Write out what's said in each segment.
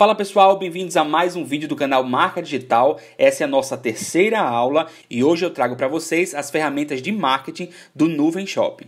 Fala pessoal, bem-vindos a mais um vídeo do canal Marca Digital. Essa é a nossa terceira aula e hoje eu trago para vocês as ferramentas de marketing do Nuvem Shopping.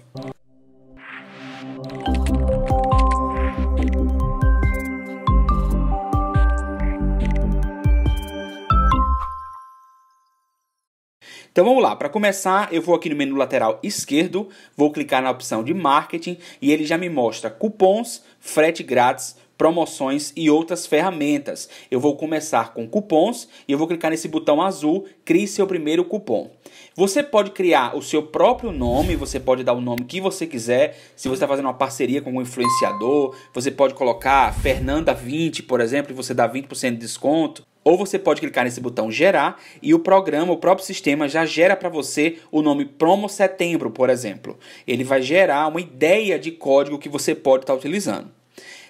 Então vamos lá, para começar eu vou aqui no menu lateral esquerdo, vou clicar na opção de marketing e ele já me mostra cupons, frete grátis, promoções e outras ferramentas. Eu vou começar com cupons e eu vou clicar nesse botão azul, crie seu primeiro cupom. Você pode criar o seu próprio nome, você pode dar o nome que você quiser. Se você está fazendo uma parceria com um influenciador, você pode colocar Fernanda20, por exemplo, e você dá 20% de desconto. Ou você pode clicar nesse botão gerar e o programa, o próprio sistema já gera para você o nome Promo Setembro, por exemplo. Ele vai gerar uma ideia de código que você pode estar tá utilizando.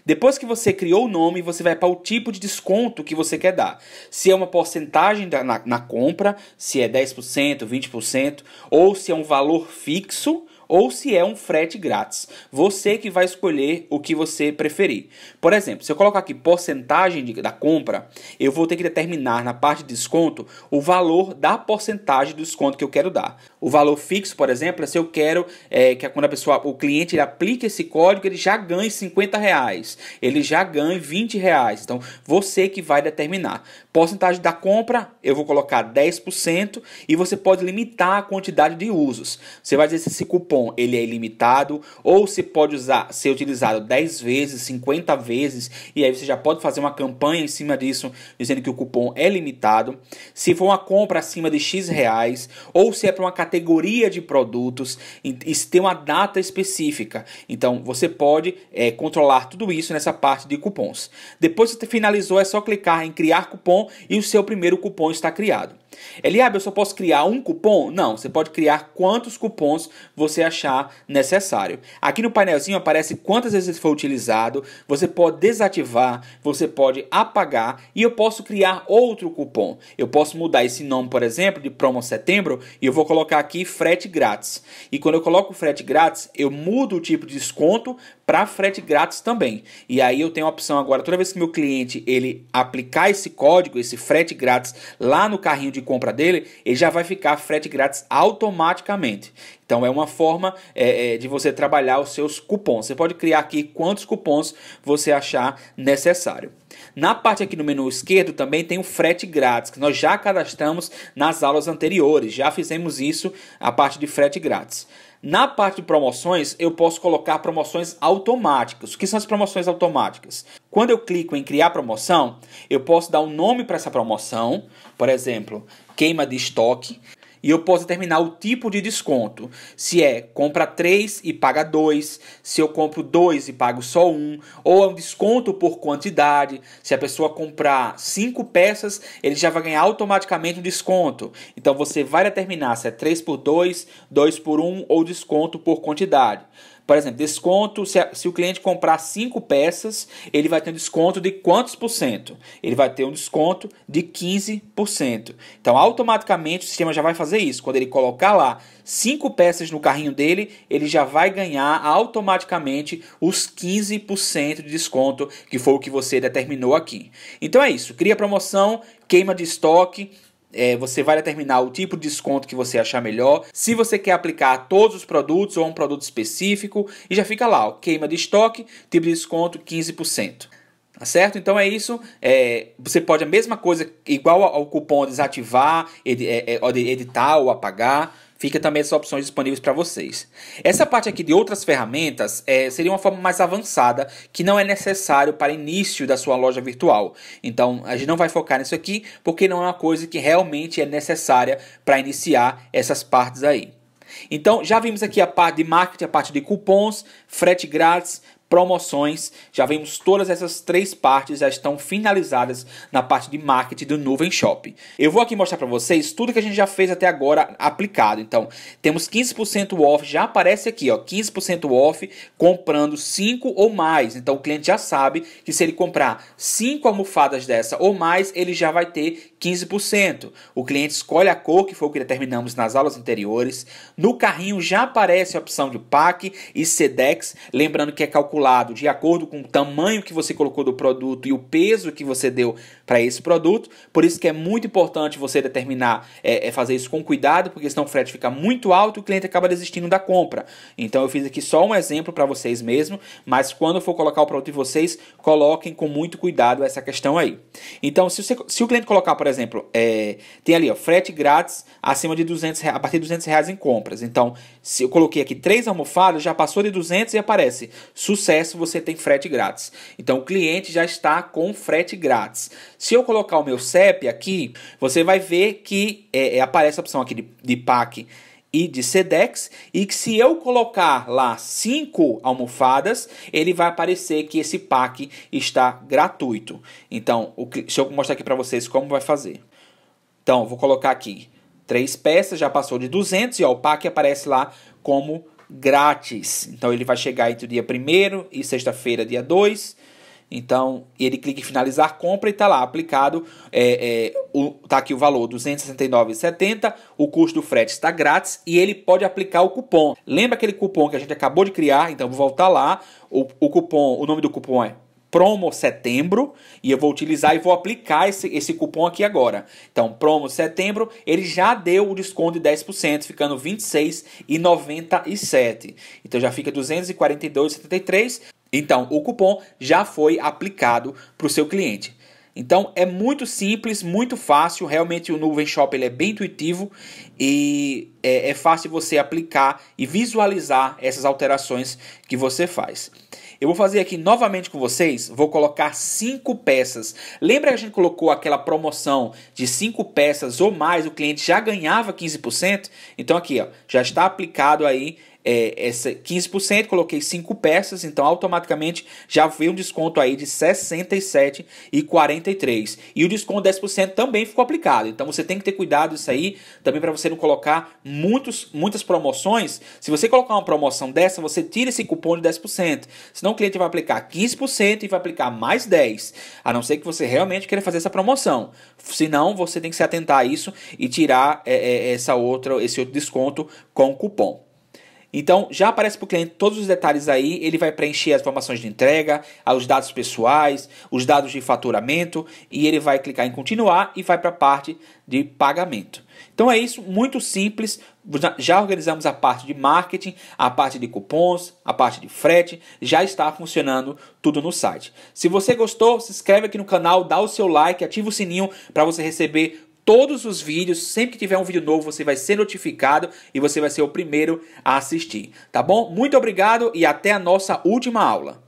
Depois que você criou o nome, você vai para o tipo de desconto que você quer dar. Se é uma porcentagem da, na, na compra, se é 10%, 20%, ou se é um valor fixo, ou se é um frete grátis. Você que vai escolher o que você preferir. Por exemplo, se eu colocar aqui porcentagem de, da compra, eu vou ter que determinar na parte de desconto o valor da porcentagem do desconto que eu quero dar. O valor fixo, por exemplo, é se eu quero é, que quando a pessoa, o cliente ele aplique esse código, ele já ganhe 50 reais, ele já ganhe 20 reais. Então, você que vai determinar. Porcentagem da compra, eu vou colocar 10% e você pode limitar a quantidade de usos. Você vai dizer se esse cupom ele é ilimitado ou se pode usar, ser utilizado 10 vezes, 50 vezes, e aí você já pode fazer uma campanha em cima disso, dizendo que o cupom é limitado. Se for uma compra acima de X reais, ou se é para uma categoria categoria de produtos e se tem uma data específica. Então você pode é, controlar tudo isso nessa parte de cupons. Depois que você finalizou, é só clicar em criar cupom e o seu primeiro cupom está criado. Eliabe, ah, eu só posso criar um cupom? Não, você pode criar quantos cupons você achar necessário. Aqui no painelzinho aparece quantas vezes foi utilizado, você pode desativar, você pode apagar e eu posso criar outro cupom. Eu posso mudar esse nome, por exemplo, de promo setembro e eu vou colocar aqui frete grátis. E quando eu coloco frete grátis, eu mudo o tipo de desconto para frete grátis também. E aí eu tenho a opção agora, toda vez que meu cliente ele aplicar esse código, esse frete grátis lá no carrinho de de compra dele, ele já vai ficar frete grátis automaticamente. Então é uma forma é, é, de você trabalhar os seus cupons. Você pode criar aqui quantos cupons você achar necessário. Na parte aqui no menu esquerdo também tem o frete grátis, que nós já cadastramos nas aulas anteriores, já fizemos isso, a parte de frete grátis. Na parte de promoções, eu posso colocar promoções automáticas. O que são as promoções automáticas? Quando eu clico em criar promoção, eu posso dar um nome para essa promoção, por exemplo, queima de estoque e eu posso determinar o tipo de desconto. Se é compra 3 e paga 2, se eu compro 2 e pago só 1, um, ou é um desconto por quantidade. Se a pessoa comprar 5 peças, ele já vai ganhar automaticamente um desconto. Então você vai determinar se é 3 por 2, 2 por 1 um, ou desconto por quantidade. Por exemplo, desconto, se, a, se o cliente comprar cinco peças, ele vai ter um desconto de quantos por cento? Ele vai ter um desconto de 15%. Então, automaticamente o sistema já vai fazer isso. Quando ele colocar lá cinco peças no carrinho dele, ele já vai ganhar automaticamente os 15% de desconto, que foi o que você determinou aqui. Então é isso, cria promoção, queima de estoque, é, você vai determinar o tipo de desconto que você achar melhor, se você quer aplicar a todos os produtos ou a um produto específico, e já fica lá, ó, queima de estoque, tipo de desconto 15%. Tá certo? Então é isso. É, você pode a mesma coisa, igual ao cupom desativar, ed, é, é, editar ou apagar. Fica também essas opções disponíveis para vocês. Essa parte aqui de outras ferramentas é, seria uma forma mais avançada que não é necessário para início da sua loja virtual. Então a gente não vai focar nisso aqui porque não é uma coisa que realmente é necessária para iniciar essas partes aí. Então já vimos aqui a parte de marketing, a parte de cupons, frete grátis, promoções. Já vimos todas essas três partes, já estão finalizadas na parte de marketing do Nuvem Shop. Eu vou aqui mostrar para vocês tudo que a gente já fez até agora aplicado. Então, temos 15% off, já aparece aqui, ó, 15% off comprando 5 ou mais. Então, o cliente já sabe que se ele comprar 5 almofadas dessa ou mais, ele já vai ter 15%. O cliente escolhe a cor, que foi o que determinamos nas aulas anteriores. No carrinho já aparece a opção de PAC e SEDEX, lembrando que é calculado de acordo com o tamanho que você colocou do produto e o peso que você deu para esse produto. Por isso que é muito importante você determinar, é, é fazer isso com cuidado, porque senão o frete fica muito alto e o cliente acaba desistindo da compra. Então eu fiz aqui só um exemplo para vocês mesmo, mas quando for colocar o produto de vocês, coloquem com muito cuidado essa questão aí. Então, se, você, se o cliente colocar, por exemplo, exemplo, é, tem ali, ó, frete grátis acima de 200 reais, a partir de 200 reais em compras. Então, se eu coloquei aqui três almofadas, já passou de 200 e aparece sucesso, você tem frete grátis. Então, o cliente já está com frete grátis. Se eu colocar o meu CEP aqui, você vai ver que é, é, aparece a opção aqui de, de PAC e de Sedex, e que se eu colocar lá cinco almofadas, ele vai aparecer que esse pack está gratuito. Então, o, deixa eu mostrar aqui para vocês como vai fazer. Então, vou colocar aqui três peças, já passou de 200 e ó, o pack aparece lá como grátis. Então, ele vai chegar entre o dia 1 e sexta-feira, dia 2 então, ele clica em finalizar compra e está lá aplicado, é, é, tá aqui o valor 269,70, o custo do frete está grátis e ele pode aplicar o cupom. Lembra aquele cupom que a gente acabou de criar? Então, vou voltar lá, o, o cupom, o nome do cupom é promo setembro e eu vou utilizar e vou aplicar esse, esse cupom aqui agora. Então, promo setembro, ele já deu o desconto de 10%, ficando R$ 26,97. Então já fica R$ 242,73. Então, o cupom já foi aplicado para o seu cliente. Então, é muito simples, muito fácil. Realmente, o Nuvem Shop ele é bem intuitivo e é, é fácil você aplicar e visualizar essas alterações que você faz. Eu vou fazer aqui novamente com vocês, vou colocar cinco peças. Lembra que a gente colocou aquela promoção de cinco peças ou mais, o cliente já ganhava 15%? Então aqui, ó, já está aplicado aí é, essa 15%, coloquei 5 peças, então automaticamente já veio um desconto aí de 67,43. E o desconto 10% também ficou aplicado. Então você tem que ter cuidado isso aí, também para você não colocar muitos, muitas promoções. Se você colocar uma promoção dessa, você tira esse cupom de 10%. Senão o cliente vai aplicar 15% e vai aplicar mais 10, a não ser que você realmente queira fazer essa promoção. Senão você tem que se atentar a isso e tirar é, é, essa outra, esse outro desconto com o cupom. Então já aparece para o cliente todos os detalhes aí, ele vai preencher as informações de entrega, ah, os dados pessoais, os dados de faturamento e ele vai clicar em continuar e vai para a parte de pagamento. Então é isso, muito simples. Já organizamos a parte de marketing, a parte de cupons, a parte de frete, já está funcionando tudo no site. Se você gostou, se inscreve aqui no canal, dá o seu like, ativa o sininho para você receber todos os vídeos. Sempre que tiver um vídeo novo, você vai ser notificado e você vai ser o primeiro a assistir. Tá bom? Muito obrigado e até a nossa última aula.